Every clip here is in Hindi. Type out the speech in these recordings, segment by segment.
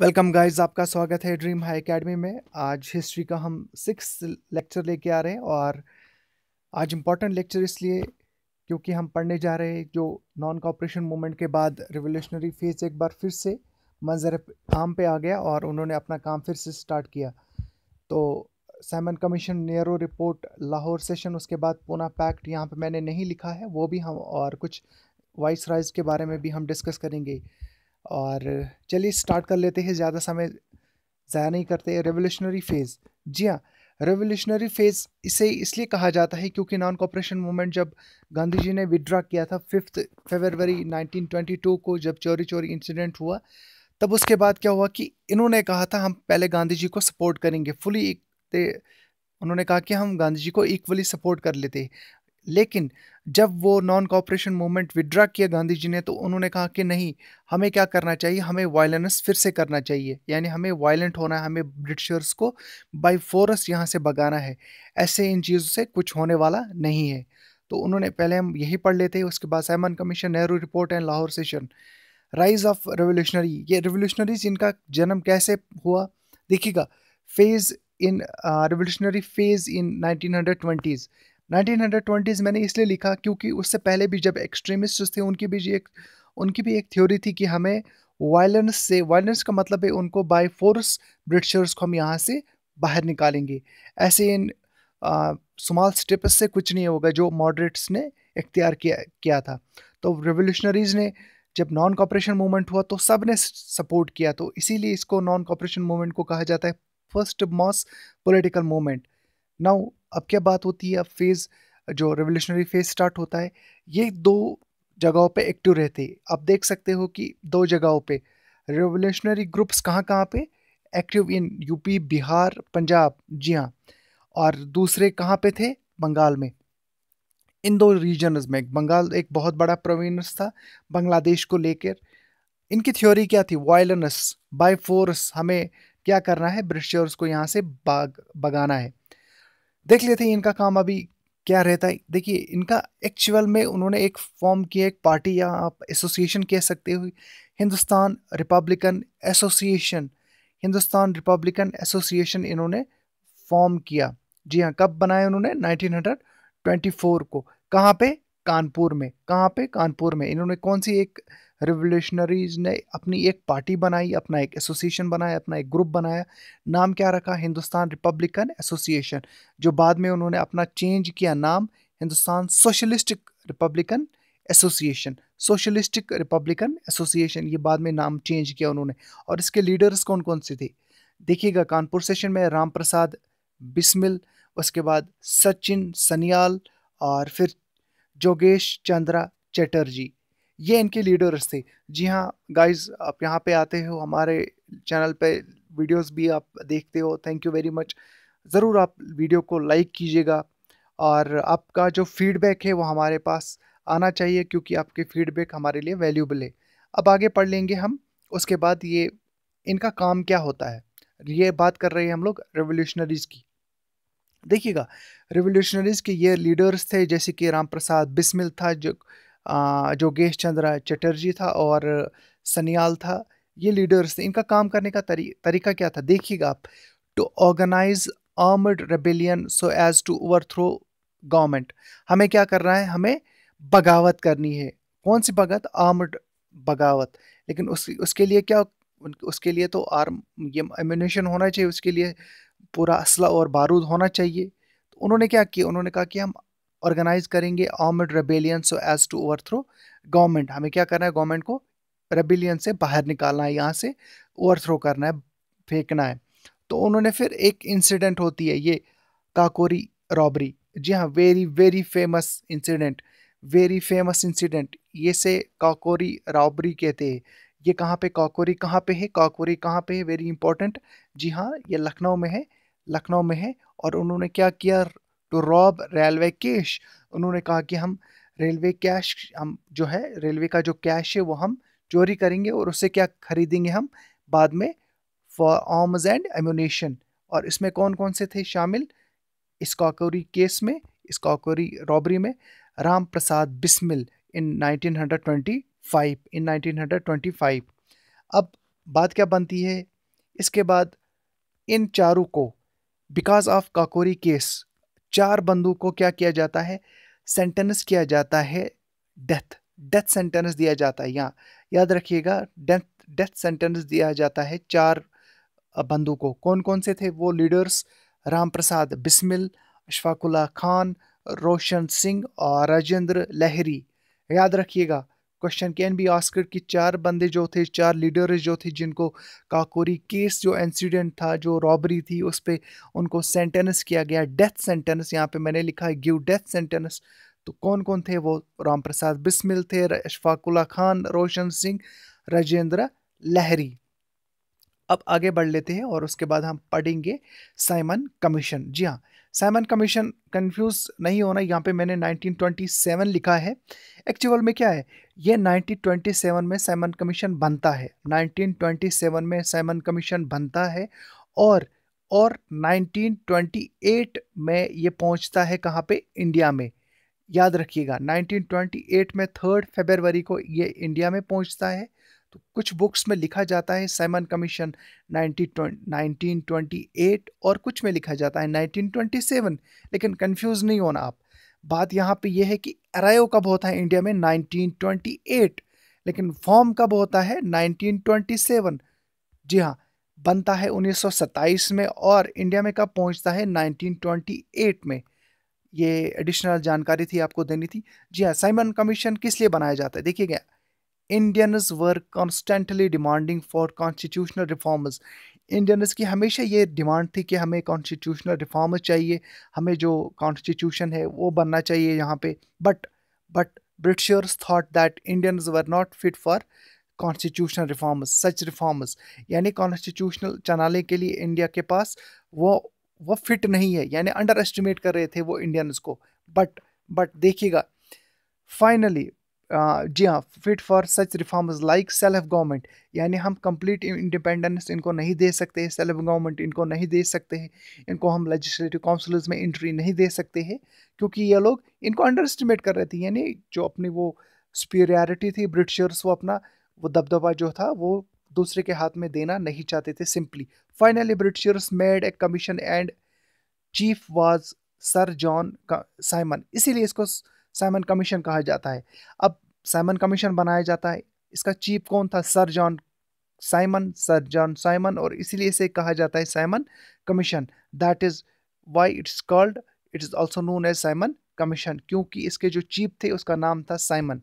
वेलकम गाइस आपका स्वागत है ड्रीम हाई एकेडमी में आज हिस्ट्री का हम सिक्स लेक्चर लेके आ रहे हैं और आज इम्पॉर्टेंट लेक्चर इसलिए क्योंकि हम पढ़ने जा रहे हैं जो नॉन कॉपरेशन मूवमेंट के बाद रिवोल्यूशनरी फेज एक बार फिर से मंजर आम पे आ गया और उन्होंने अपना काम फिर से स्टार्ट किया तो Simon commission Nehru report Lahore session उसके बाद पूना पैक्ट यहाँ पर मैंने नहीं लिखा है वो भी हम और कुछ वाइस राइज के बारे में भी हम डिस्कस करेंगे और चलिए स्टार्ट कर लेते हैं ज़्यादा समय ज़ाया नहीं करते रेवोल्यूशनरी फ़ेज़ जी हाँ रेवोल्यूशनरी फ़ेज़ इसे इसलिए कहा जाता है क्योंकि नॉन कॉपरेशन मूवमेंट जब गांधी जी ने विड्रा किया था फिफ्थ फेबरवरी 1922 को जब चोरी चोरी इंसिडेंट हुआ तब उसके बाद क्या हुआ कि इन्होंने कहा था हम पहले गांधी जी को सपोर्ट करेंगे फुली उन्होंने कहा कि हम गांधी जी को इक्वली सपोर्ट कर लेते लेकिन जब वो नॉन कॉपरेशन मूवमेंट विड्रा किया गांधी जी ने तो उन्होंने कहा कि नहीं हमें क्या करना चाहिए हमें वायलेंस फिर से करना चाहिए यानी हमें वायलेंट होना है हमें ब्रिटिशर्स को बाई फोर्स यहाँ से भगाना है ऐसे इन चीज़ों से कुछ होने वाला नहीं है तो उन्होंने पहले हम यही पढ़ लेते हैं उसके बाद Simon commission Nehru report and Lahore session rise of revolutionary ये रेवोल्यूशनरीज इनका जन्म कैसे हुआ देखिएगा phase in revolutionary phase in nineteen hundred twenties 1920s मैंने इसलिए लिखा क्योंकि उससे पहले भी जब एक्सट्रीमिस्ट थे उनकी भी एक उनकी भी एक थ्योरी थी कि हमें वायलेंस से वायलेंस का मतलब है उनको बाय फोर्स ब्रिटिशर्स को हम यहाँ से बाहर निकालेंगे ऐसे इन स्मॉल स्टेप्स से कुछ नहीं होगा जो मॉडरेट्स ने इख्तियार किया किया था तो रेवोल्यूशनरीज़ ने जब नॉन कॉपरेशन मूवमेंट हुआ तो सब ने सपोर्ट किया तो इसीलिए इसको नॉन कॉपरेशन मूवमेंट को कहा जाता है first mass political movement now अब क्या बात होती है अब फेज़ जो रेवोल्यूशनरी फेज स्टार्ट होता है ये दो जगहों पे एक्टिव रहते हैं आप देख सकते हो कि दो जगहों पे रेवोल्यूशनरी ग्रुप्स कहाँ कहाँ पे active in UP Bihar Punjab जी हाँ और दूसरे कहाँ पे थे बंगाल में इन दो रीजनस में बंगाल एक बहुत बड़ा प्रोविनस था बांग्लादेश को लेकर इनकी थ्योरी क्या थी वायलेंस बाय फोर्स हमें क्या करना है ब्रिटिशर्स को यहाँ से बाग भगाना है देख लेते हैं इनका काम अभी क्या रहता है देखिए इनका एक्चुअल में उन्होंने एक फॉर्म किया एक पार्टी या आप एसोसिएशन कह सकते हो Hindustan Republican Association Hindustan Republican Association इन्होंने फॉर्म किया जी हाँ कब बनाया उन्होंने 1924 को कहाँ पे कानपुर में कहाँ पे कानपुर में इन्होंने कौन सी एक रिवोल्यूशनरीज ने अपनी एक पार्टी बनाई अपना एक एसोसिएशन बनाया अपना एक ग्रुप बनाया नाम क्या रखा हिंदुस्तान रिपब्लिकन एसोसिएशन जो बाद में उन्होंने अपना चेंज किया नाम Hindustan Socialistic Republican Association Socialistic Republican Association ये बाद में नाम चेंज किया उन्होंने और इसके लीडर्स कौन कौन से थे देखिएगा कानपुर सेशन में राम प्रसाद बिस्मिल उसके बाद सचिन सनियाल और फिर जोगेश चंद्रा चटर्जी ये इनके लीडर्स थे जी हाँ गाइस आप यहाँ पे आते हो हमारे चैनल पे वीडियोस भी आप देखते हो थैंक यू वेरी मच ज़रूर आप वीडियो को लाइक कीजिएगा और आपका जो फीडबैक है वो हमारे पास आना चाहिए क्योंकि आपके फीडबैक हमारे लिए वैल्यूबल है अब आगे पढ़ लेंगे हम उसके बाद ये इनका काम क्या होता है ये बात कर रहे हैं हम लोग रेवोल्यूशनरीज़ की देखिएगा रिवोल्यूशनरीज के ये लीडर्स थे जैसे कि राम प्रसाद बिस्मिल था जो जोगेश चंद्रा चटर्जी था और सनियाल था ये लीडर्स थे इनका काम करने का तरी, तरीका क्या था देखिएगा आप to organise armed rebellion so as to overthrow government हमें क्या करना है हमें बगावत करनी है कौन सी बगत आर्मड बगावत लेकिन उस उसके लिए क्या उसके लिए तो आर्म ये एम्यूनेशन होना चाहिए उसके लिए पूरा असला और बारूद होना चाहिए तो उन्होंने क्या किया उन्होंने कहा कि हम ऑर्गेनाइज करेंगे armed rebellion so as to overthrow government हमें क्या करना है गवर्नमेंट को रेबेलियन से बाहर निकालना है यहाँ से ओवर थ्रो करना है फेंकना है तो उन्होंने फिर एक इंसिडेंट होती है ये काकोरी रॉबरी जी हाँ very very famous incident very famous incident ये से काकोरी रॉबरी कहते हैं ये कहाँ पे काकोरी कहाँ पे है काकोरी कहाँ पे है वेरी इंपॉर्टेंट जी हाँ ये लखनऊ में है लखनऊ में है और उन्होंने क्या किया टू रॉब रेलवे कैश उन्होंने कहा कि हम रेलवे कैश हम जो है रेलवे का जो कैश है वो हम चोरी करेंगे और उससे क्या खरीदेंगे हम बाद में फॉर आर्म्स एंड एम्यूनेशन और इसमें कौन कौन से थे शामिल इस काकोरी केस में इस काकोरी रॉबरी में राम प्रसाद बिस्मिल इन 1925 इन 1925 अब बात क्या बनती है इसके बाद इन चारों को बिकॉज ऑफ काकोरी केस चार बंदूक को क्या किया जाता है सेंटेंस किया जाता है डेथ डेथ सेंटेंस दिया जाता है यहाँ याद रखिएगा डेथ डेथ सेंटेंस दिया जाता है चार बंदू को कौन कौन से थे वो लीडर्स राम प्रसाद बिस्मिल अशफाकुल्ला खान रोशन सिंह और राजेंद्र लहरी याद रखिएगा क्वेश्चन कैन बी आस्कर कि चार बंदे जो थे चार लीडर्स जो थे जिनको काकोरी केस जो इंसिडेंट था जो रॉबरी थी उस पर उनको सेंटेंस किया गया डेथ सेंटेंस यहाँ पे मैंने लिखा है गिव डेथ सेंटेंस तो कौन कौन थे वो राम प्रसाद बिस्मिल थे अशफाकुल्ला खान रोशन सिंह राजेंद्र लहरी अब आगे बढ़ लेते हैं और उसके बाद हम पढ़ेंगे साइमन कमीशन जी हाँ सैमन कमीशन कंफ्यूज नहीं होना यहाँ पे मैंने 1927 लिखा है एक्चुअल में क्या है ये 1927 में सैमन कमीशन बनता है 1927 में सैमन कमीशन बनता है और और 1928 में ये पहुँचता है कहाँ पे इंडिया में याद रखिएगा 1928 में थर्ड फेबरवरी को ये इंडिया में पहुँचता है तो कुछ बुक्स में लिखा जाता है Simon commission nineteen twenty eight और कुछ में लिखा जाता है नाइनटीन ट्वेंटी सेवन लेकिन कन्फ्यूज़ नहीं होना आप बात यहाँ पे यह है कि अरायो कब होता है इंडिया में नाइनटीन ट्वेंटी एट लेकिन फॉर्म कब होता है नाइनटीन ट्वेंटी सेवन जी हाँ बनता है उन्नीस सौ सत्ताईस में और इंडिया में कब पहुँचता है नाइनटीन ट्वेंटी एट में ये एडिशनल जानकारी थी आपको देनी थी जी हाँ साइमन कमीशन किस लिए बनाया जाता है देखिए Indians were constantly demanding for constitutional reforms Indians की हमेशा ये डिमांड थी कि हमें कॉन्स्टिट्यूशनल रिफॉर्म्स चाहिए हमें जो कॉन्स्टिट्यूशन है वो बनना चाहिए यहाँ पे but but Britishers thought that Indians were not fit for constitutional reforms such reforms यानी कॉन्स्टिट्यूशनल चलाने के लिए इंडिया के पास वो वो फिट नहीं है यानी अंडर एस्टिमेट कर रहे थे वो इंडियंस को बट बट देखिएगा फाइनली जी हाँ fit for such reforms like self government यानी हम कंप्लीट इंडिपेंडेंस इनको नहीं दे सकते हैं सेल्फ गवर्नमेंट इनको नहीं दे सकते हैं इनको हम लेजिस्लेटिव काउंसिल्स में एंट्री नहीं दे सकते हैं क्योंकि ये लोग इनको अंडर एस्टिमेट कर रहे थे यानी जो अपनी वो सुपीरियरिटी थी ब्रिटिशर्स वो अपना वो दबदबा जो था वो दूसरे के हाथ में देना नहीं चाहते थे simply finally Britishers made a commission and chief was sir John Simon इसीलिए इसको साइमन कमीशन कहा जाता है अब सैमन कमीशन बनाया जाता है इसका चीफ कौन था sir John Simon sir John Simon और इसीलिए इसे कहा जाता है Simon commission that is why it's called it is also known as Simon commission क्योंकि इसके जो चीफ थे उसका नाम था साइमन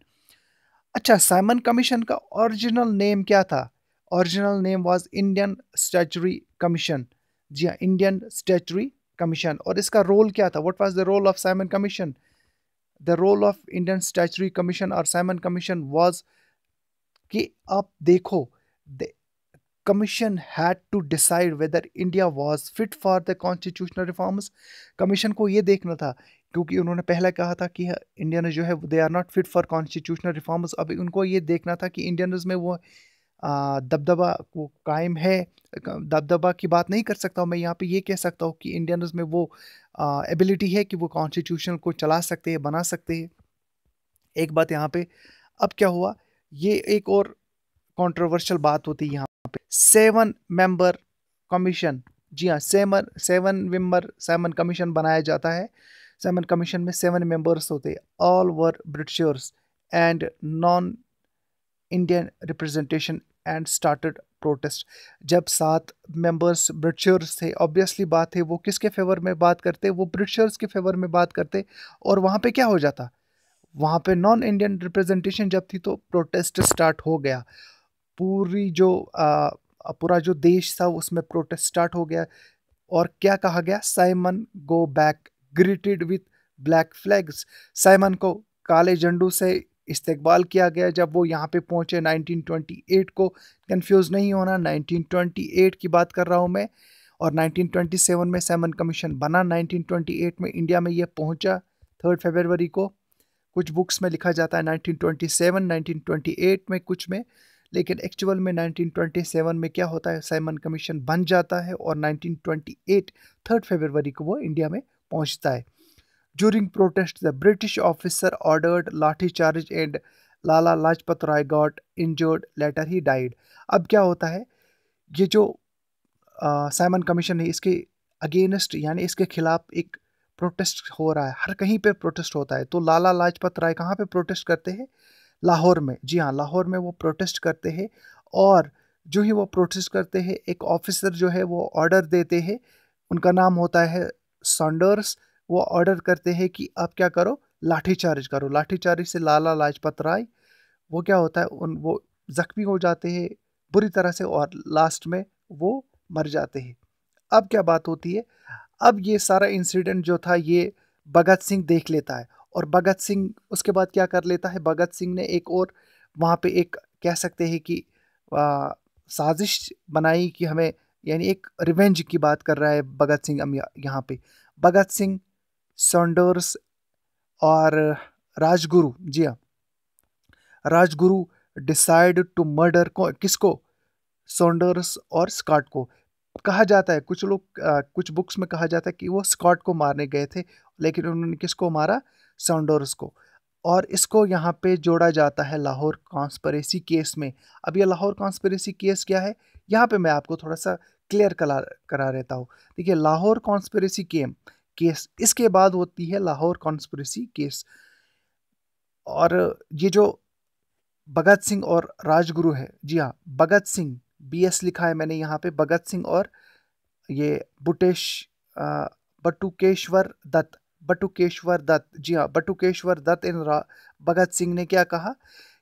अच्छा साइमन कमीशन का ओरिजिनल नेम क्या था original name was Indian statutory commission जी हाँ इंडियन स्टैचरी कमीशन और इसका रोल क्या था what was the role of Simon commission the role of Indian statutory commission और साइमन कमीशन वॉज कि आप देखो the commission had to decide whether India was fit for the constitutional reforms commission को ये देखना था क्योंकि उन्होंने पहले कहा था कि इंडियन जो है they are not fit for constitutional reforms अभी उनको ये देखना था कि इंडियन में वो दबदबा वो कायम है दबदबा की बात नहीं कर सकता हूँ मैं यहाँ पे ये कह सकता हूँ कि इंडियन में वो एबिलिटी है कि वो कॉन्स्टिट्यूशन को चला सकते हैं बना सकते हैं एक बात यहाँ पे अब क्या हुआ ये एक और कंट्रोवर्शियल बात होती है यहाँ पे सेवन मेंबर कमीशन जी हाँ seven seven member seven commission बनाया जाता है सेवन कमीशन में सेवन मेंबर्स होते all were Britishers and non Indian representation and started protest जब सात मेंबर्स ब्रिटिशर्स थे ऑब्वियसली बात है वो किसके फेवर में बात करते वो ब्रिटिशर्स के फेवर में बात करते और वहाँ पे क्या हो जाता वहाँ पे नॉन इंडियन रिप्रेजेंटेशन जब थी तो प्रोटेस्ट स्टार्ट हो गया पूरी जो आ, पूरा जो देश था उसमें प्रोटेस्ट स्टार्ट हो गया और क्या कहा गया Simon go back greeted with black flags Simon को काले झंडू से इस्तेबाल किया गया जब वो यहाँ पे पहुँचे 1928 को कंफ्यूज नहीं होना 1928 की बात कर रहा हूँ मैं और 1927 में सैमन कमीशन बना 1928 में इंडिया में ये पहुँचा थर्ड फेबरवरी को कुछ बुक्स में लिखा जाता है 1927 1928 में कुछ में लेकिन एक्चुअल में 1927 में क्या होता है सैमन कमीशन बन जाता है और 1928 थर्ड फेबरवरी को वो इंडिया में पहुंचता है During protests, the British officer ordered lathi charge and Lala Lajpat Rai got injured. Later he died. अब क्या होता है ये जो साइमन कमीशन है इसके अगेंस्ट यानी इसके खिलाफ एक प्रोटेस्ट हो रहा है हर कहीं पे प्रोटेस्ट होता है तो लाला लाजपत राय कहाँ पे प्रोटेस्ट करते हैं लाहौर में जी हाँ लाहौर में वो प्रोटेस्ट करते हैं और जो ही वो प्रोटेस्ट करते हैं एक ऑफिसर जो है वो ऑर्डर देते हैं उनका नाम होता है सॉन्डर्स वो ऑर्डर करते हैं कि आप क्या करो लाठी चार्ज करो लाठी चार्ज से लाला लाजपत राय वो क्या होता है उन वो ज़ख्मी हो जाते हैं बुरी तरह से और लास्ट में वो मर जाते हैं अब क्या बात होती है अब ये सारा इंसिडेंट जो था ये भगत सिंह देख लेता है और भगत सिंह उसके बाद क्या कर लेता है भगत सिंह ने एक और वहाँ पे एक कह सकते हैं कि आ, साजिश बनाई कि हमें यानी एक रिवेंज की बात कर रहा है भगत सिंह हम यहाँ पे भगत सिंह सॉन्डर्स और राजगुरु जी हाँ राजगुरु डिसाइड टू मर्डर किसको सॉन्डर्स और स्कॉट को कहा जाता है कुछ लोग कुछ बुक्स में कहा जाता है कि वो स्कॉट को मारने गए थे लेकिन उन्होंने किसको मारा सॉन्डर्स को और इसको यहाँ पे जोड़ा जाता है लाहौर कॉन्स्परेसी केस में अब ये लाहौर कॉन्स्परेसी केस क्या है यहाँ पे मैं आपको थोड़ा सा क्लियर करा करा रहता हूँ देखिए लाहौर कॉन्स्परेसी केम केस इसके बाद होती है लाहौर कॉन्स्परेसी केस और ये जो भगत सिंह और राजगुरु है जी हाँ भगत सिंह बी एस लिखा है मैंने यहाँ पे भगत सिंह और ये बुटेश बटुकेश्वर दत्त बटुकेश्वर दत्त जी हाँ बटुकेश्वर दत्त इन भगत सिंह ने क्या कहा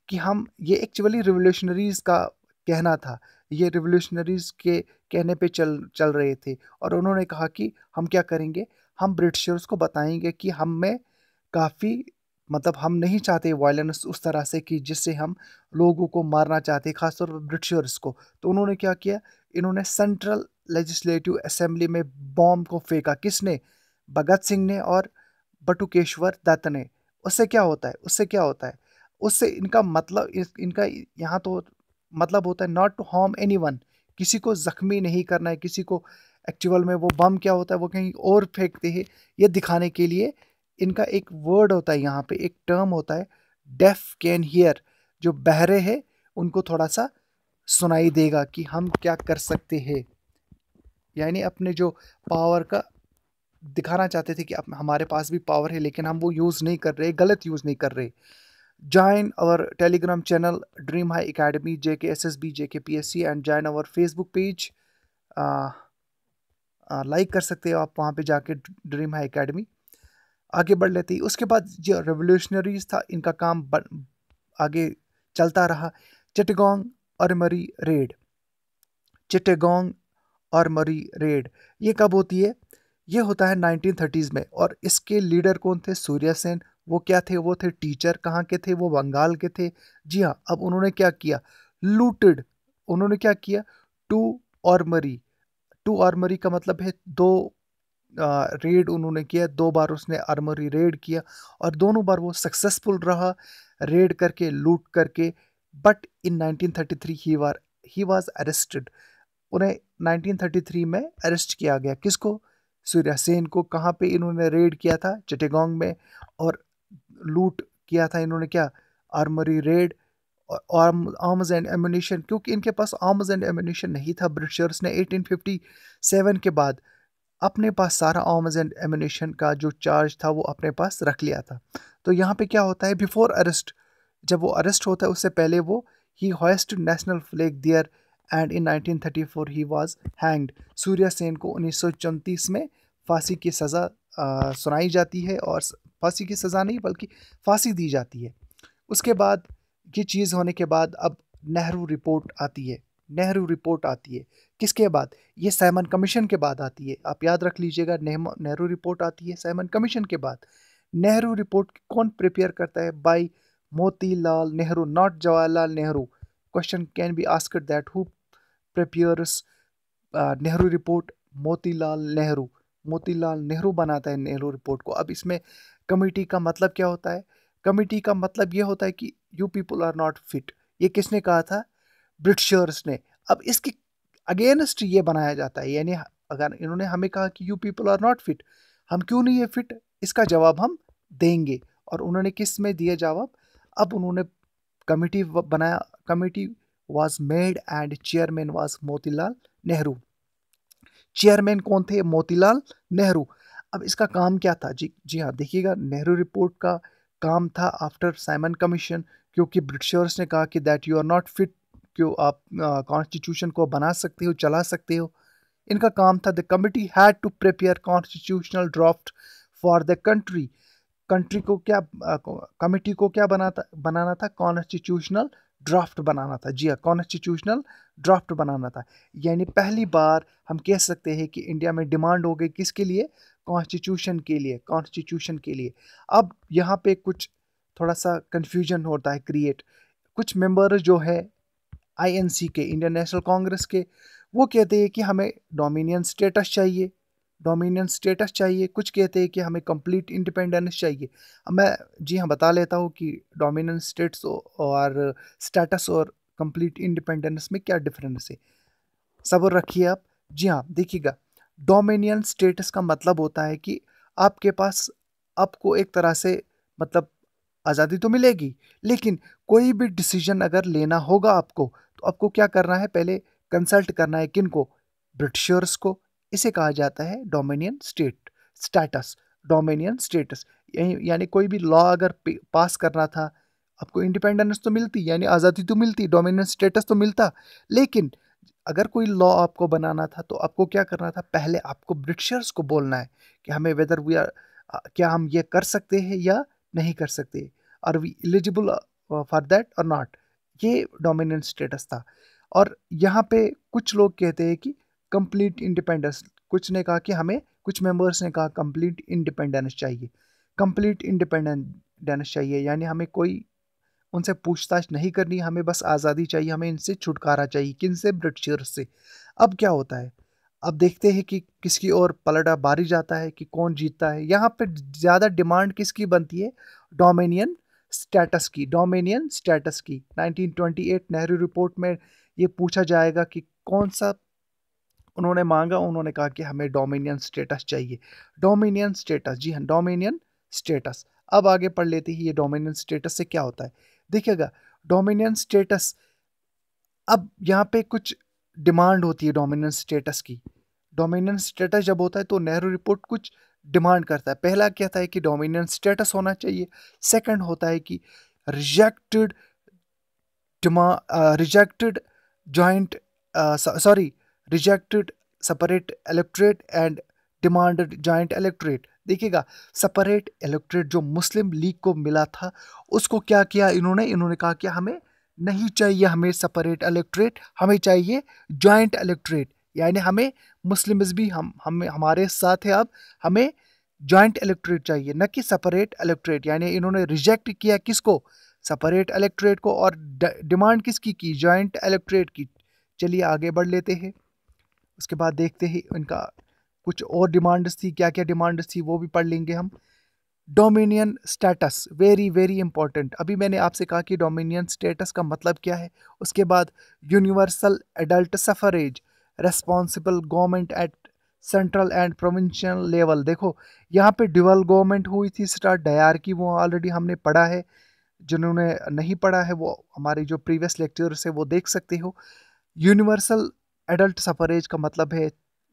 कि हम ये एक्चुअली रिवोल्यूशनरीज का कहना था ये रिवोल्यूशनरीज के कहने पे चल चल रहे थे और उन्होंने कहा कि हम क्या करेंगे हम ब्रिटिशर्स को बताएंगे कि हम में काफ़ी मतलब हम नहीं चाहते वायलेंस उस तरह से कि जिससे हम लोगों को मारना चाहते खासतौर पर ब्रिटिशर्स को तो उन्होंने क्या किया इन्होंने सेंट्रल लेजिस्लेटिव असेंबली में बॉम्ब को फेंका किसने भगत सिंह ने और बटुकेश्वर दत्त ने उससे क्या होता है उससे क्या होता है उससे इनका मतलब इनका यहाँ तो मतलब होता है नॉट टू हार्म एनी किसी को ज़ख्मी नहीं करना है किसी को एक्चुअल में वो बम क्या होता है वो कहीं और फेंकते हैं ये दिखाने के लिए इनका एक वर्ड होता है यहाँ पे एक टर्म होता है डेफ कैन हियर जो बहरे हैं उनको थोड़ा सा सुनाई देगा कि हम क्या कर सकते हैं यानी अपने जो पावर का दिखाना चाहते थे कि अब हमारे पास भी पावर है लेकिन हम वो यूज़ नहीं कर रहे गलत यूज़ नहीं कर रहे join Telegram channel Dream High join our S S B J K P S C and our facebook Facebook page like कर सकते हो आप वहाँ पे जाके ड्रीम हाई एकेडमी आगे बढ़ लेती उसके बाद जो रेवोल्यूशनरीज था इनका काम आगे चलता रहा चिटगोंग और मरी रेड चिटगोंग और मरी रेड ये कब होती है ये होता है थर्टीज में और इसके लीडर कौन थे सूर्या सेन वो क्या थे वो थे टीचर कहाँ के थे वो बंगाल के थे जी हाँ अब उन्होंने क्या किया लूटेड उन्होंने क्या किया टू और मरी टू आर्मरी का मतलब है दो रेड उन्होंने किया दो बार उसने आर्मरी रेड किया और दोनों बार वो सक्सेसफुल रहा रेड करके लूट करके but in 1933 he was he was arrested उन्हें 1933 में अरेस्ट किया गया किसको सूर्या सेन को कहाँ पे इन्होंने रेड किया था चटेगोंग में और लूट किया था इन्होंने क्या armoury raid arms and ammunition क्योंकि इनके पास आर्म्स एंड एम्यूनिशन नहीं था ब्रिटिशर्स ने 1857 के बाद अपने पास सारा आर्म्स एंड एम्यूनिशन का जो चार्ज था वो अपने पास रख लिया था तो यहाँ पे क्या होता है बिफोर अरेस्ट जब वो अरेस्ट होता है उससे पहले वो he hoist national flag there and in 1934 he was hanged Surya Sen को उन्नीस में फांसी की सज़ा सुनाई जाती है और फांसी की सज़ा नहीं बल्कि फांसी दी जाती है उसके बाद ये चीज़ होने के बाद अब नेहरू रिपोर्ट आती है नेहरू रिपोर्ट आती है किसके बाद ये सैमन कमीशन के बाद आती है आप याद रख लीजिएगा नेहरू रिपोर्ट आती है साइमन कमीशन के बाद नेहरू रिपोर्ट कौन प्रिपेयर करता है by Motilal Nehru not Jawaharlal Nehru question can be asked that who prepares Nehru report Motilal Nehru Motilal Nehru बनाता है नेहरू रिपोर्ट को अब इसमें कमेटी का मतलब क्या होता है कमिटी का मतलब ये होता है कि you people are not fit ये किसने कहा था ब्रिटिशर्स ने अब इसके अगेंस्ट ये बनाया जाता है यानी अगर इन्होंने हमें कहा कि you people are not fit हम क्यों नहीं है फिट इसका जवाब हम देंगे और उन्होंने किस में दिया जवाब अब उन्होंने कमिटी बनाया committee was made and chairman was Motilal Nehru chairman कौन थे मोतीलाल नेहरू अब इसका काम क्या था जी जी हाँ देखिएगा नेहरू रिपोर्ट का काम था आफ्टर साइमन कमीशन क्योंकि ब्रिटिशर्स ने कहा कि that you are not fit क्यों आप कॉन्स्टिट्यूशन को बना सकते हो चला सकते हो इनका काम था the committee had to prepare constitutional draft for the country country को क्या कमिटी uh, को क्या बनाता बनाना था कॉन्स्टिट्यूशनल ड्राफ्ट बनाना था जी हाँ कॉन्स्टिट्यूशनल ड्राफ्ट बनाना था यानी पहली बार हम कह सकते हैं कि इंडिया में डिमांड हो गई किसके लिए कॉन्स्टिट्यूशन के लिए कॉन्स्टिट्यूशन के लिए अब यहाँ पे कुछ थोड़ा सा कन्फ्यूजन होता है क्रिएट कुछ मेंबर्स जो है आईएनसी के इंडियन नेशनल कांग्रेस के वो कहते हैं कि हमें डोमिनियन स्टेटस चाहिए डोमिनियन स्टेटस चाहिए कुछ कहते हैं कि हमें कंप्लीट इंडिपेंडेंस चाहिए मैं जी हाँ बता लेता हूँ कि डोमिनियन स्टेट्स और स्टेटस और कंप्लीट इंडिपेंडेंस में क्या डिफरेंस है सब्र रखिए आप जी हाँ देखिएगा डोमिनियन स्टेटस का मतलब होता है कि आपके पास आपको एक तरह से मतलब आज़ादी तो मिलेगी लेकिन कोई भी डिसीजन अगर लेना होगा आपको तो आपको क्या करना है पहले कंसल्ट करना है किन को ब्रिटिशर्स को इसे कहा जाता है dominion state status dominion status यानी कोई भी लॉ अगर पास करना था आपको इंडिपेंडेंस तो मिलती यानी आज़ादी तो मिलती डोमिनियन स्टेटस तो मिलता लेकिन अगर कोई लॉ आपको बनाना था तो आपको क्या करना था पहले आपको ब्रिटिशर्स को बोलना है कि हमें वेदर वी आर क्या हम ये कर सकते हैं या नहीं कर सकते are we eligible for that और नॉट ये डोमिनेंट स्टेटस था और यहाँ पे कुछ लोग कहते हैं कि कंप्लीट इंडिपेंडेंस कुछ ने कहा कि हमें कुछ मेंबर्स ने कहा कंप्लीट इंडिपेंडेंस चाहिए कंप्लीट इंडिपेंडेंस चाहिए यानी हमें कोई उनसे पूछताछ नहीं करनी हमें बस आज़ादी चाहिए हमें इनसे छुटकारा चाहिए किन से ब्रिटिशर्स से अब क्या होता है अब देखते हैं कि किसकी ओर पलटा बारी जाता है कि कौन जीतता है यहाँ पर ज़्यादा डिमांड किसकी बनती है डोमिनियन स्टेटस की डोमिनियन स्टेटस की 1928 नेहरू रिपोर्ट में ये पूछा जाएगा कि कौन सा उन्होंने मांगा उन्होंने कहा कि हमें डोमिनियन स्टेटस चाहिए डोमिनियन स्टेटस जी हाँ डोमिनियन स्टेटस अब आगे पढ़ लेते हैं ये डोमिनियन स्टेटस से क्या होता है देखिएगा डोमिनियन स्टेटस अब यहाँ पे कुछ डिमांड होती है डोमिनेंस स्टेटस की डोमिनेंस स्टेटस जब होता है तो नेहरू रिपोर्ट कुछ डिमांड करता है पहला कहता है कि डोमिनेंस स्टेटस होना चाहिए सेकंड होता है कि rejected rejected joint sorry rejected separate electorate and demanded joint electorate देखिएगा सेपरेट इलेक्ट्रेट जो मुस्लिम लीग को मिला था उसको क्या किया इन्होंने इन्होंने कहा कि हमें नहीं चाहिए हमें सेपरेट इलेक्ट्रेट हमें चाहिए जॉइंट इलेक्ट्रेट यानी हमें मुस्लिम भी हम हम हमारे साथ है अब हमें जॉइंट इलेक्ट्रेट चाहिए न कि सेपरेट इलेक्ट्रेट यानी इन्होंने रिजेक्ट किया किसको सेपरेट इलेक्ट्रेट को और डिमांड किसकी की जॉइंट इलेक्ट्रेट की चलिए आगे बढ़ लेते हैं उसके बाद देखते हैं इनका कुछ और डिमांड्स थी क्या क्या डिमांड्स थी वो भी पढ़ लेंगे हम dominion status very very important अभी मैंने आपसे कहा कि डोमिनियन स्टेटस का मतलब क्या है उसके बाद universal adult suffrage responsible government at central and provincial level देखो यहाँ पे ड्यूअल गवर्नमेंट हुई थी स्टार्ट डयार की वो ऑलरेडी हमने पढ़ा है जिन्होंने नहीं पढ़ा है वो हमारे जो प्रीवियस लेक्चर से वो देख सकते हो यूनिवर्सल एडल्ट सफरेज का मतलब है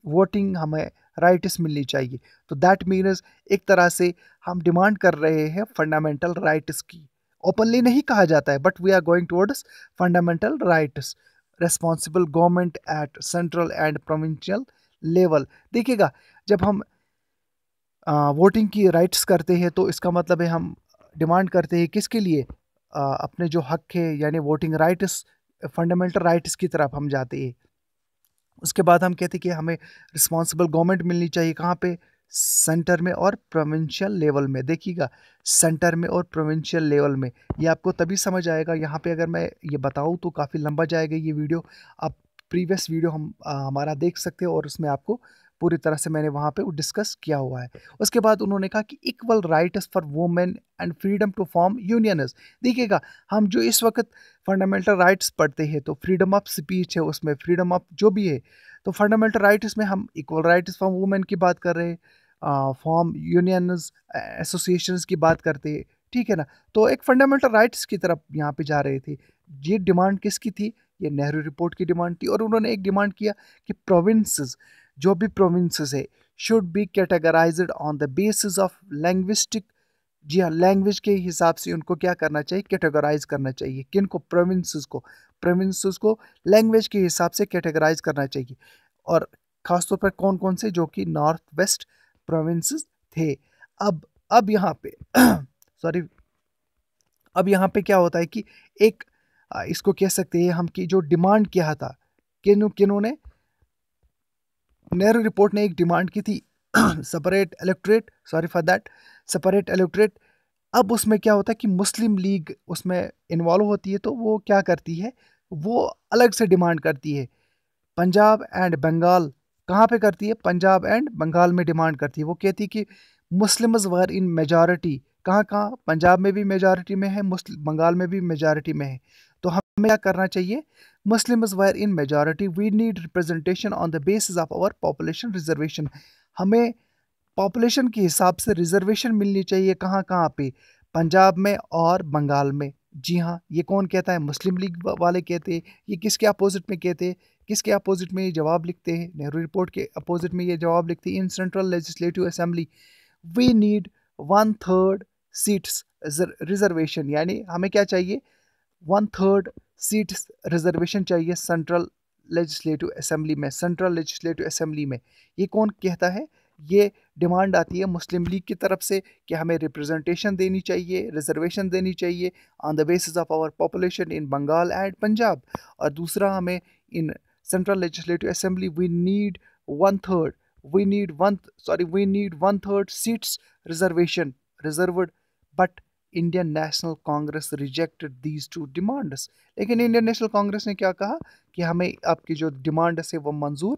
वोटिंग हमें राइट्स मिलनी चाहिए तो दैट मीन्स एक तरह से हम डिमांड कर रहे हैं फंडामेंटल राइट्स की ओपनली नहीं कहा जाता है but we are going towards fundamental rights responsible government at central and provincial level देखिएगा जब हम वोटिंग की राइट्स करते हैं तो इसका मतलब है हम डिमांड करते हैं किसके लिए आ, अपने जो हक है यानी वोटिंग राइट्स फंडामेंटल राइट्स की तरफ हम जाते हैं उसके बाद हम कहते हैं कि हमें रिस्पॉन्सिबल गवर्नमेंट मिलनी चाहिए कहाँ पे सेंटर में और प्रोविंशियल लेवल में देखिएगा सेंटर में और प्रोविंशियल लेवल में ये आपको तभी समझ आएगा यहाँ पे अगर मैं ये बताऊँ तो काफ़ी लंबा जाएगा ये वीडियो आप प्रीवियस वीडियो हम आ, हमारा देख सकते हो और उसमें आपको पूरी तरह से मैंने वहाँ पे डिस्कस किया हुआ है अच्छा। उसके बाद उन्होंने कहा कि equal rights for women and freedom to form unions देखिएगा हम जो इस वक्त फंडामेंटल राइट्स पढ़ते हैं तो फ्रीडम ऑफ स्पीच है उसमें फ्रीडम ऑफ जो भी है तो फंडामेंटल राइट्स में हम इक्वल राइट्स फॉर वुमेन की बात कर रहे हैं फॉर्म यूनियनज एसोसिएशन की बात करते हैं ठीक है ना तो एक फंडामेंटल राइट्स की तरफ यहाँ पे जा रहे थे ये डिमांड किसकी थी ये नेहरू रिपोर्ट की डिमांड थी और उन्होंने एक डिमांड किया कि प्रोविंसेस जो भी प्रोविंसेस है should be categorize on the basis of linguistic जी हाँ लैंग्वेज के हिसाब से उनको क्या करना चाहिए कैटेगराइज करना चाहिए किन को प्रोविंसेस को प्रोविंसेस को लैंग्वेज के हिसाब से कैटेगराइज करना चाहिए और ख़ासतौर पर कौन कौन से जो कि नॉर्थ वेस्ट प्रोविंसेस थे अब अब यहाँ पे सॉरी अब यहाँ पे क्या होता है कि एक इसको कह सकते हैं हम कि जो डिमांड किया था किन किन्होंने नेहरू रिपोर्ट ने एक डिमांड की थी separate electorate sorry for that separate electorate अब उसमें क्या होता है कि मुस्लिम लीग उसमें इन्वॉल्व होती है तो वो क्या करती है वो अलग से डिमांड करती है पंजाब एंड बंगाल कहाँ पे करती है पंजाब एंड बंगाल में डिमांड करती है वो कहती है कि मुस्लिम्स वर इन मेजॉरिटी कहाँ कहाँ पंजाब में भी मेजॉरिटी में है मुस्लिम बंगाल में भी मेजॉरिटी में है तो हमें क्या करना चाहिए Muslim were in majority we need representation on the base of our population reservation हमें पॉपुलेशन के हिसाब से रिजर्वेशन मिलनी चाहिए कहाँ कहाँ पे पंजाब में और बंगाल में जी हाँ ये कौन कहता है मुस्लिम लीग वाले कहते ये किसके अपोजिट में कहते किसके अपोजिट में ये जवाब लिखते हैं नेहरू रिपोर्ट के अपोजिट में ये जवाब लिखते हैं in central legislative assembly we need one third seats reservation यानी हमें क्या चाहिए वन थर्ड सीट रिजर्वेशन चाहिए सेंट्रल लेजिस्लेटिव असम्बली में सेंट्रल लेजिस्लेटिव असम्बली में ये कौन कहता है ये डिमांड आती है मुस्लिम लीग की तरफ से कि हमें रिप्रेजेंटेशन देनी चाहिए रिजर्वेशन देनी चाहिए on the basis of our population in Bengal and Punjab और दूसरा हमें in central legislative assembly we need one third we need one sorry we need one third seats reservation reserved but Indian National Congress rejected these two demands लेकिन इंडियन नेशनल कांग्रेस ने क्या कहा कि हमें आपकी जो डिमांड है वो मंजूर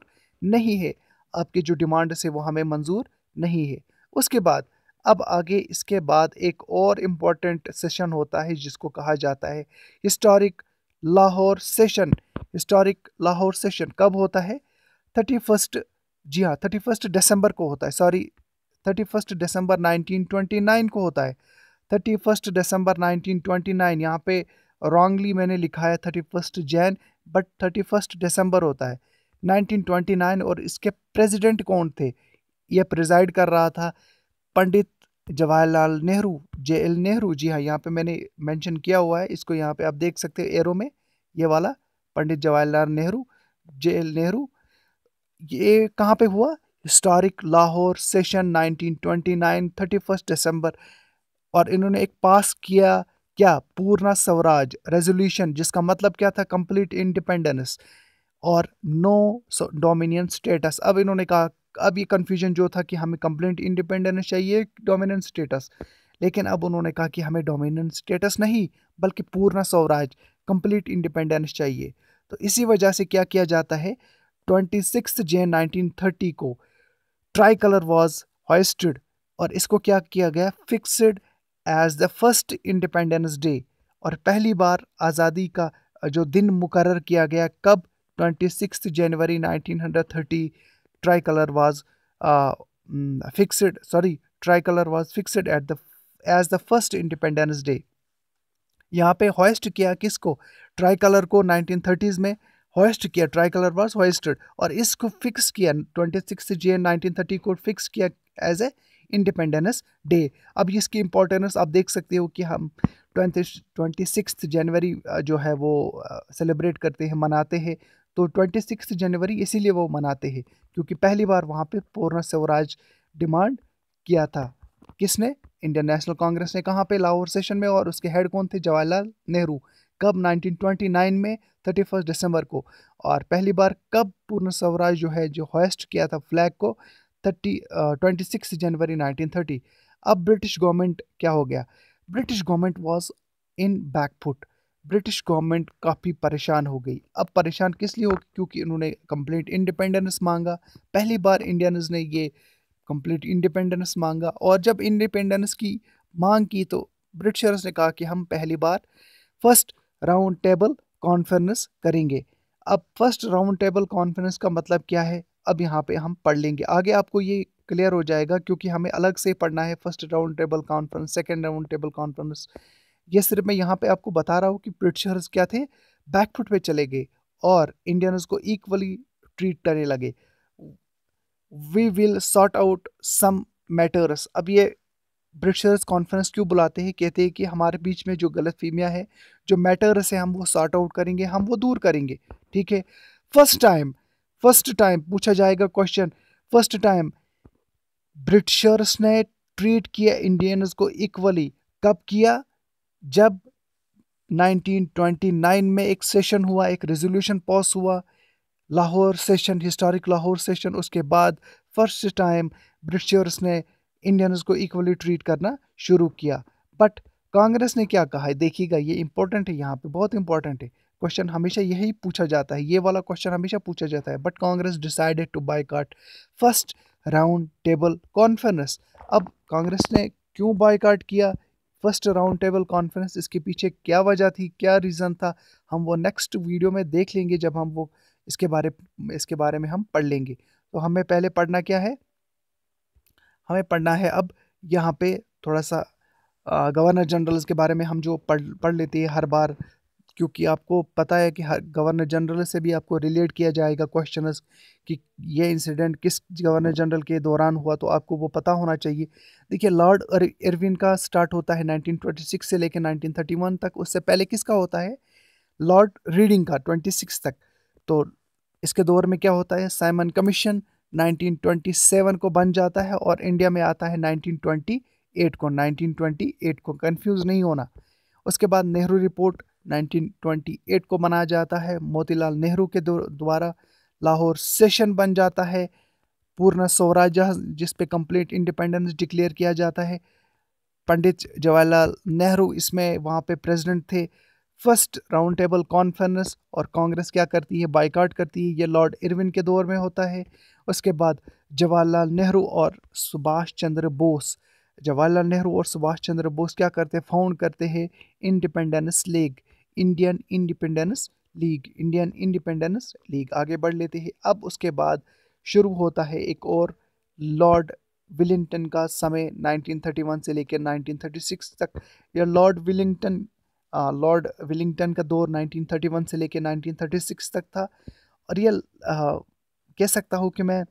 नहीं है आपके जो डिमांड है वो हमें मंजूर नहीं है उसके बाद अब आगे इसके बाद एक और इम्पॉर्टेंट सेशन होता है जिसको कहा जाता है historic Lahore session historic Lahore session कब होता है थर्टी फर्स्ट जी हाँ थर्टी फर्स्ट दिसंबर को होता है sorry thirty first December nineteen twenty nine को होता है thirty first December nineteen twenty nine यहाँ पे रॉन्गली मैंने लिखा है thirty first Jan but thirty first December होता है नाइनटीन ट्वेंटी नाइन और इसके प्रेसिडेंट कौन थे ये प्रिजाइड कर रहा था पंडित जवाहरलाल नेहरू जे एल नेहरू जी हाँ यहाँ पे मैंने मेंशन किया हुआ है इसको यहाँ पे आप देख सकते हो एरो में ये वाला पंडित जवाहरलाल नेहरू जे एल नेहरू ये कहाँ पे हुआ हिस्टोरिक लाहौर सेशन 1929 31 दिसंबर और इन्होंने एक पास किया क्या पूर्णा स्वराज रेजोल्यूशन जिसका मतलब क्या था कंप्लीट इंडिपेंडेंस और नो डोमिनियन स्टेटस अब इन्होंने कहा अब ये कन्फ्यूजन जो था कि हमें कंप्लीट इंडिपेंडेंस चाहिए डोमिनियन स्टेटस लेकिन अब उन्होंने कहा कि हमें डोमिनियन स्टेटस नहीं बल्कि पूर्ण स्वराज कंप्लीट इंडिपेंडेंस चाहिए तो इसी वजह से क्या किया जाता है ट्वेंटी सिक्स जैन थर्टी को ट्राई कलर वॉज हॉइस्टेड और इसको क्या किया गया fixed as the first independence day और पहली बार आज़ादी का जो दिन मुकर किया गया कब twenty six January nineteen hundred thirty tricolour was fixed sorry tricolour was fixed at the as the first independence day यहाँ पे हॉइस्ट किया किसको ट्राई कलर को 1930s में हॉइस्ट किया ट्राई कलर वाज हॉइस्टेड और इसको फिक्स किया 26 सिक्स जे नाइनटीन को फिक्स किया एज ए इंडिपेंडेंस डे अब इसकी इंपॉर्टेंस आप देख सकते हो कि हम ट्वेंटी ट्वेंटी सिक्स जनवरी जो है वो सेलिब्रेट करते हैं मनाते हैं तो ट्वेंटी सिक्स जनवरी इसीलिए वो मनाते हैं क्योंकि पहली बार वहाँ पे पूर्ण स्वराज डिमांड किया था किसने इंडियन नेशनल कांग्रेस ने कहाँ पे लाहौर सेशन में और उसके हेड कौन थे जवाहरलाल नेहरू कब 1929 में 31 दिसंबर को और पहली बार कब पूर्ण स्वराज जो है जो हॉस्ट किया था फ्लैग को thirty twenty six January nineteen thirty अब ब्रिटिश गवर्नमेंट क्या हो गया British government was in backfoot British government काफ़ी परेशान हो गई अब परेशान किस लिए हो क्योंकि उन्होंने कंप्लीट इंडिपेंडेंस मांगा पहली बार इंडियनज ने ये कंप्लीट इंडिपेंडेंस मांगा और जब इंडिपेंडेंस की मांग की तो ब्रिटिशर्स ने कहा कि हम पहली बार फर्स्ट राउंड टेबल कॉन्फ्रेंस करेंगे अब फर्स्ट राउंड टेबल कॉन्फ्रेंस का मतलब क्या है अब यहाँ पे हम पढ़ लेंगे आगे आपको ये क्लियर हो जाएगा क्योंकि हमें अलग से पढ़ना है first round table conference second round table conference ये सिर्फ मैं यहाँ पे आपको बता रहा हूँ कि ब्रिटिशर्स क्या थे बैकफुट पे चले गए और इंडियंस को इक्वली ट्रीट करने लगे we will sort out some matters अब ये ब्रिटिशर्स कॉन्फ्रेंस क्यों बुलाते हैं कहते हैं कि हमारे बीच में जो गलत फीमियाँ हैं जो मैटर्स हैं हम वो सॉर्ट आउट करेंगे हम वो दूर करेंगे ठीक है फर्स्ट टाइम फर्स्ट टाइम पूछा जाएगा क्वेश्चन फर्स्ट टाइम ब्रिटिशर्स ने ट्रीट किया इंडियंस को इक्वली कब किया जब 1929 में एक सेशन हुआ एक रेजोल्यूशन पास हुआ Lahore session historic Lahore session उसके बाद फर्स्ट टाइम ब्रिटिशर्स ने इंडियंस को इक्वली ट्रीट करना शुरू किया बट कांग्रेस ने क्या कहा है देखिएगा ये इंपॉर्टेंट है यहाँ पे बहुत इंपॉर्टेंट है क्वेश्चन हमेशा यही पूछा जाता है ये वाला क्वेश्चन हमेशा पूछा जाता है but Congress decided to boycott first round table conference अब कांग्रेस ने क्यों काट किया फर्स्ट राउंड टेबल कॉन्फ्रेंस इसके पीछे क्या वजह थी क्या रीज़न था हम वो नेक्स्ट वीडियो में देख लेंगे जब हम वो इसके बारे इसके बारे में हम पढ़ लेंगे तो हमें पहले पढ़ना क्या है हमें पढ़ना है अब यहाँ पे थोड़ा सा गवर्नर जनरल्स के बारे में हम जो पढ़ पढ़ लेते हैं हर बार क्योंकि आपको पता है कि गवर्नर जनरल से भी आपको रिलेट किया जाएगा क्वेश्चन कि यह इंसिडेंट किस गवर्नर हाँ। जनरल के दौरान हुआ तो आपको वो पता होना चाहिए देखिए लॉर्ड इरविन का स्टार्ट होता है 1926 से लेकर 1931 तक उससे पहले किसका होता है लॉर्ड रीडिंग का 26 तक तो इसके दौर में क्या होता है साइमन कमीशन नाइनटीन को बन जाता है और इंडिया में आता है नाइनटीन को नाइनटीन को कन्फ्यूज़ नहीं होना उसके बाद नेहरू रिपोर्ट 1928 को मनाया जाता है मोतीलाल नेहरू के द्वारा लाहौर सेशन बन जाता है पूर्ण स्वराज जिस पे कंप्लीट इंडिपेंडेंस डिक्लेयर किया जाता है पंडित जवाहरलाल नेहरू इसमें वहाँ पे प्रेसिडेंट थे फर्स्ट राउंड टेबल कॉन्फ्रेंस और कांग्रेस क्या करती है बाइकआउट करती है ये लॉर्ड इरविन के दौर में होता है उसके बाद जवाहरलाल नेहरू और सुभाष चंद्र बोस जवाहरलाल नेहरू और सुभाष चंद्र बोस क्या करते हैं फाउंड करते हैं Independence League Indian Independence League Indian Independence League आगे बढ़ लेते हैं अब उसके बाद शुरू होता है एक और लॉर्ड विलिंगटन का समय 1931 से लेकर 1936 तक या लॉर्ड विलिंगटन लॉर्ड विलिंगटन का दौर 1931 से लेकर 1936 तक था और ये कह सकता हूँ कि मैं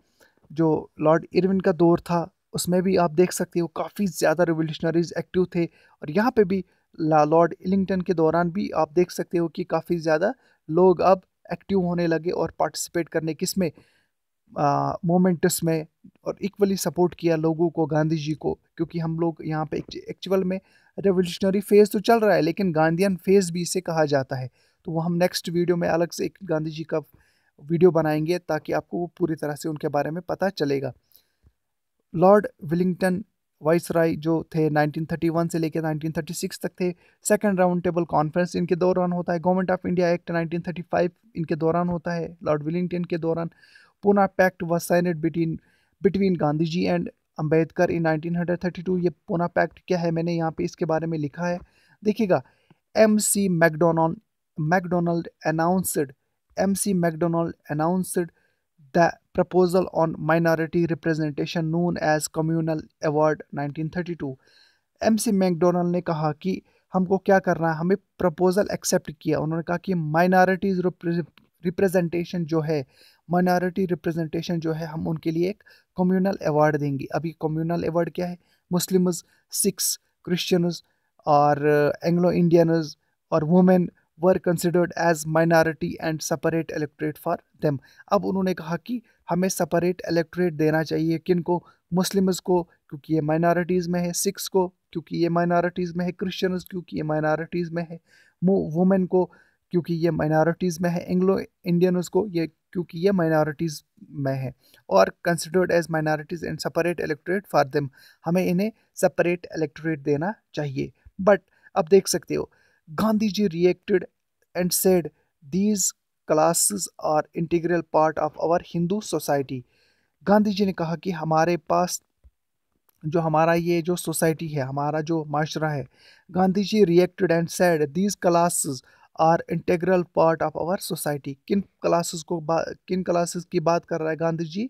जो लॉर्ड इरविन का दौर था उसमें भी आप देख सकते हो काफ़ी ज़्यादा रिवोल्यूशनरीज एक्टिव थे और यहाँ पे भी लॉर्ड इलिंगटन के दौरान भी आप देख सकते हो कि काफ़ी ज़्यादा लोग अब एक्टिव होने लगे और पार्टिसिपेट करने किस में मोमेंट्स में और इक्वली सपोर्ट किया लोगों को गांधी जी को क्योंकि हम लोग यहाँ पे एक्चुअल में रेवोल्यूशनरी फेज़ तो चल रहा है लेकिन गांधीन फेज़ भी इसे कहा जाता है तो वो हम नेक्स्ट वीडियो में अलग से एक गांधी जी का वीडियो बनाएंगे ताकि आपको वो पूरी तरह से उनके बारे में पता चलेगा लॉर्ड विलिंगटन वाइस राय जो थे 1931 से लेकर 1936 तक थे सेकंड राउंड टेबल कॉन्फ्रेंस इनके दौरान होता है गवर्नमेंट ऑफ इंडिया एक्ट 1935 इनके दौरान होता है लॉर्ड विलिंगटन के दौरान Poona pact was signed between between Gandhi ji and Ambedkar in 1932 ये पूना पैक्ट क्या है मैंने यहाँ पे इसके बारे में लिखा है देखिएगा M C MacDonald MacDonald announced M C MacDonald announced the proposal on minority representation known as communal award 1932 C MacDonald ने कहा कि हमको क्या करना है हमें प्रपोज़ल एक्सेप्ट किया उन्होंने कहा कि माइनॉरिटीज़ रिप्रेजेंटेशन जो है माइनॉरिटी रिप्रेजेंटेशन जो है हम उनके लिए एक कम्युनल अवार्ड देंगे अभी कम्युनल अवार्ड क्या है मुस्लिम सिक्स क्रिश्चनज और एंग्लो इंडियनज और women were considered as minority and separate electorate for them अब उन्होंने कहा कि हमें सेपरेट इलेक्ट्रेट देना चाहिए किन को मुस्लिम्स को क्योंकि ये माइनॉरिटीज़ में है सिक्स को क्योंकि ये माइनॉरिटीज़ में है क्रिश्चियंस क्योंकि ये माइनॉरिटीज़ में है वुमेन को क्योंकि ये माइनॉरिटीज़ में है एंग्लो इंडियन को ये क्योंकि ये माइनॉरिटीज़ में है और considered as minorities and separate electorate for them हमें इन्हें सेपरेट इलेक्ट्रेट देना चाहिए बट अब देख सकते हो Gandhi ji reacted and said, These classes are integral part of our Hindu society. Gandhi ji ने कहा कि हमारे पास जो हमारा ये जो सोसाइटी है हमारा जो माशरा है Gandhi ji reacted and said these classes are integral part of our society किन क्लासेस को किन क्लासेस की बात कर रहा है गांधी जी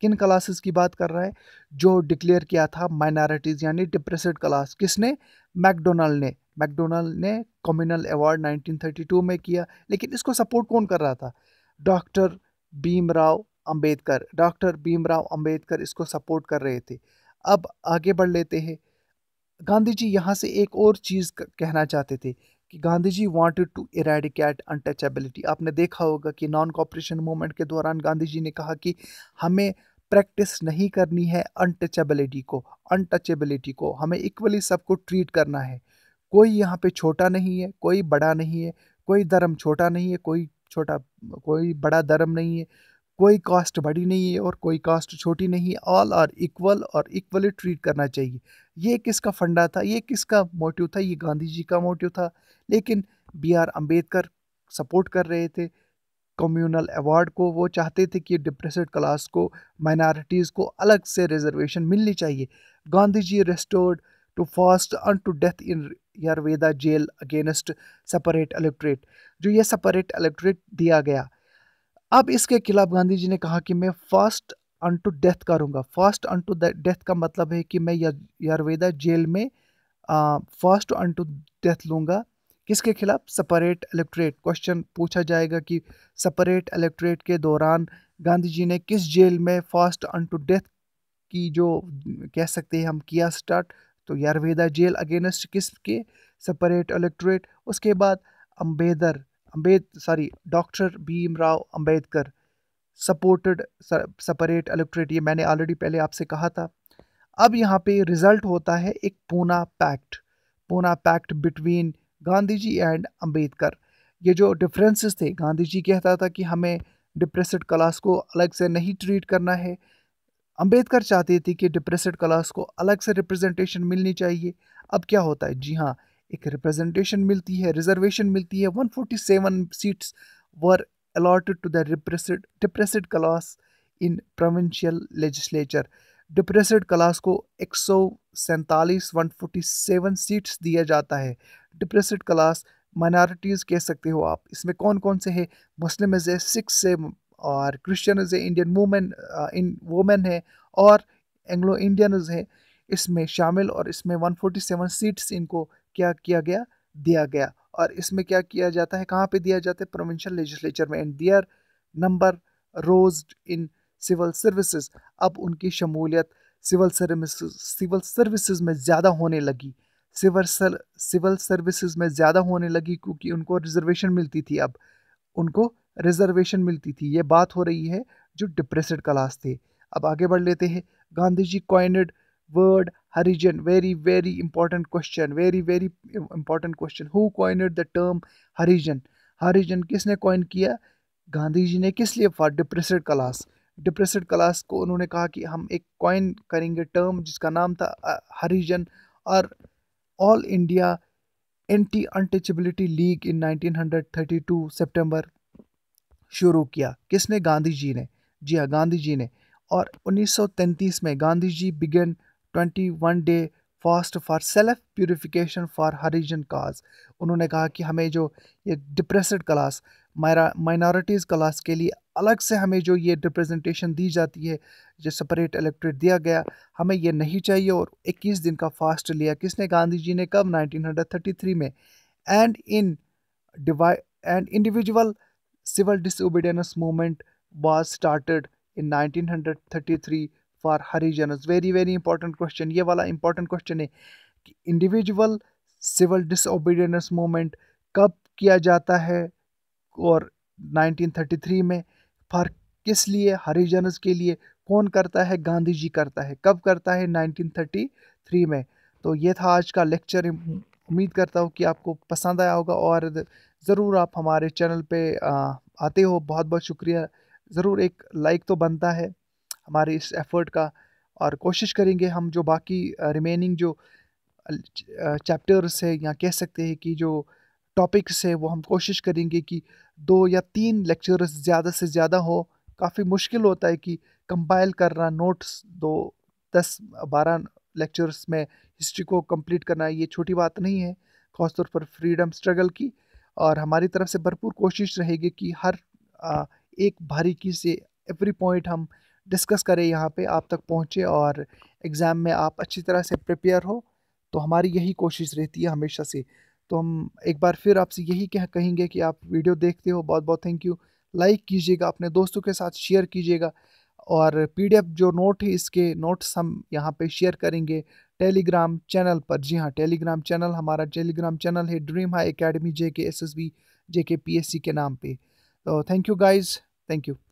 किन क्लासेस की बात कर रहा है जो डिक्लेयर किया था माइनॉरिटीज़ यानी डिप्रेसड क्लास किसने मैकडोनल्ड ने मैकडोनल्ड ने कम्युनल अवार्ड 1932 में किया लेकिन इसको सपोर्ट कौन कर रहा था डॉक्टर भीमराव अंबेडकर डॉक्टर भीमराव अंबेडकर इसको सपोर्ट कर रहे थे अब आगे बढ़ लेते हैं गांधी जी यहाँ से एक और चीज़ कहना चाहते थे कि Gandhi ji wanted to eradicate untouchability आपने देखा होगा कि नॉन कॉपरेशन मूवमेंट के दौरान गांधी जी ने कहा कि हमें प्रैक्टिस नहीं करनी है अनटचेबिलिटी को अनटचेबिलिटी को हमें इक्वली सबको ट्रीट करना है कोई यहाँ पे छोटा नहीं है कोई बड़ा नहीं है कोई धर्म छोटा नहीं है कोई छोटा कोई बड़ा धर्म नहीं है कोई कास्ट बड़ी नहीं है और कोई कास्ट छोटी नहीं है ऑल आर इक्वल और इक्वली ट्रीट करना चाहिए ये किसका फंडा था ये किसका मोटिव था ये गांधी जी का मोटिव था लेकिन बी आर अम्बेडकर सपोर्ट कर रहे थे कम्युनल अवार्ड को वो चाहते थे कि डिप्रेसड क्लास को माइनॉरिटीज़ को अलग से रिजर्वेशन मिलनी चाहिए Gandhi ji restored to fast unto death in Yerwada jail against separate electorate जो ये सेपरेट इलेक्ट्रेट दिया गया अब इसके खिलाफ गांधी जी ने कहा कि मैं फास्ट अन टू डेथ करूँगा फास्ट अन टू डेथ का मतलब है कि मैं यारवेदा जेल में फास्ट अन टू डेथ लूँगा किसके खिलाफ सेपरेट इलेक्ट्रेट क्वेश्चन पूछा जाएगा कि सेपरेट इलेक्ट्रेट के दौरान गांधी जी ने किस जेल में फास्ट अन टू डेथ की जो कह सकते हैं हम किया स्टार्ट तो यारवेदा जेल अगेंस्ट के सेपरेट इलेक्ट्रेट उसके बाद अम्बेदर अम्बेद sorry doctor Bhim Rao Ambedkar supported separate electorate ये मैंने ऑलरेडी पहले आपसे कहा था अब यहाँ पे रिजल्ट होता है एक Poona pact Poona pact between Gandhi ji and Ambedkar ये जो डिफरेंसेस थे गांधी जी कहता था कि हमें डिप्रेसड क्लास को अलग से नहीं ट्रीट करना है अंबेडकर चाहते थे कि डिप्रेसड क्लास को अलग से रिप्रेजेंटेशन मिलनी चाहिए अब क्या होता है जी हाँ एक रिप्रेजेंटेशन मिलती है रिजर्वेशन मिलती है 147 seats were allotted to the repressed depressed class in provincial legislature depressed class को एक सौ सैंतालीस वन फोर्टी सेवन सीट्स दिया जाता है डिप्रेसड क्लास माइनॉरिटीज़ कह सकते हो आप इसमें कौन कौन से हैं मुस्लिम है सिक्स है और क्रिश्चियनज है इंडियन वूमेन इन वूमेन है और एंग्लो इंडियनज है इसमें शामिल और इसमें 147 सीट्स इनको क्या किया गया दिया गया और इसमें क्या किया जाता है कहाँ पे दिया जाता है प्रोविंशियल लेजिस्लेचर में and their number rose in civil services अब उनकी शमूलियत सिविल सर्विस सिविल सर्विसेज में ज़्यादा होने लगी सिविल सर सिविल सर्विसेज में ज़्यादा होने लगी क्योंकि उनको रिजर्वेशन मिलती थी अब उनको रिजर्वेशन मिलती थी ये बात हो रही है जो डिप्रेसड क्लास थे अब आगे बढ़ लेते हैं Gandhi ji coined word Harijan very very important question very very important question who coined the term Harijan Harijan किसने कॉइन किया गांधी जी ने किस लिए for depressed class depressed class को उन्होंने कहा कि हम एक कॉइन करेंगे टर्म जिसका नाम था हरिजन और all India anti untouchability league in 1932 सितंबर शुरू किया किसने गांधी जी ने जी हाँ गांधी जी ने और 1933 में Gandhi ji began 21 day fast for self purification for Harijan cause उन्होंने कहा कि हमें जो ये डिप्रेसड क्लास माइनॉरिटीज़ क्लास के लिए अलग से हमें जो ये रिप्रेजेंटेशन दी जाती है जो सेपरेट इलेक्ट्रेट दिया गया हमें ये नहीं चाहिए और 21 दिन का फास्ट लिया किसने गांधी जी ने कब 1933 में एंड इन डिवाइ and individual civil disobedience movement was started in 1933 for Harijans very very important question ये वाला इंपॉर्टेंट क्वेश्चन है कि इंडिविजुअल सिविल डिसोबीडियंस मोमेंट कब किया जाता है और 1933 में फ़र्क किस लिए हरिजन के लिए कौन करता है गांधी जी करता है कब करता है 1933 में तो ये था आज का लेक्चर उम्मीद करता हूँ कि आपको पसंद आया होगा और ज़रूर आप हमारे चैनल पे आते हो बहुत बहुत शुक्रिया ज़रूर एक लाइक तो बनता है हमारे इस एफ़र्ट का और कोशिश करेंगे हम जो बाकी रिमेनिंग जो चैप्टर्स है या कह सकते हैं कि जो टॉपिक्स है वो हम कोशिश करेंगे कि दो या तीन लेक्चरर्स ज़्यादा से ज़्यादा हो काफ़ी मुश्किल होता है कि कंपाइल करना नोट्स दो दस बारह लेक्चर्स में हिस्ट्री को कंप्लीट करना ये छोटी बात नहीं है ख़ासतौर पर फ्रीडम स्ट्रगल की और हमारी तरफ से भरपूर कोशिश रहेगी कि हर आ, एक बारीकी से एवरी पॉइंट हम डिस्कस करें यहाँ पे आप तक पहुँचे और एग्ज़ाम में आप अच्छी तरह से प्रिपेयर हो तो हमारी यही कोशिश रहती है हमेशा से तो हम एक बार फिर आपसे यही कह कहेंगे कि आप वीडियो देखते हो बहुत बहुत थैंक यू लाइक कीजिएगा अपने दोस्तों के साथ शेयर कीजिएगा और पीडीएफ जो नोट है इसके नोट्स हम यहाँ पे शेयर करेंगे टेलीग्राम चैनल पर जी हाँ टेलीग्राम चैनल हमारा टेलीग्राम चैनल है Dream High Academy J K S S B J K P S सी के नाम पे तो thank you guys thank you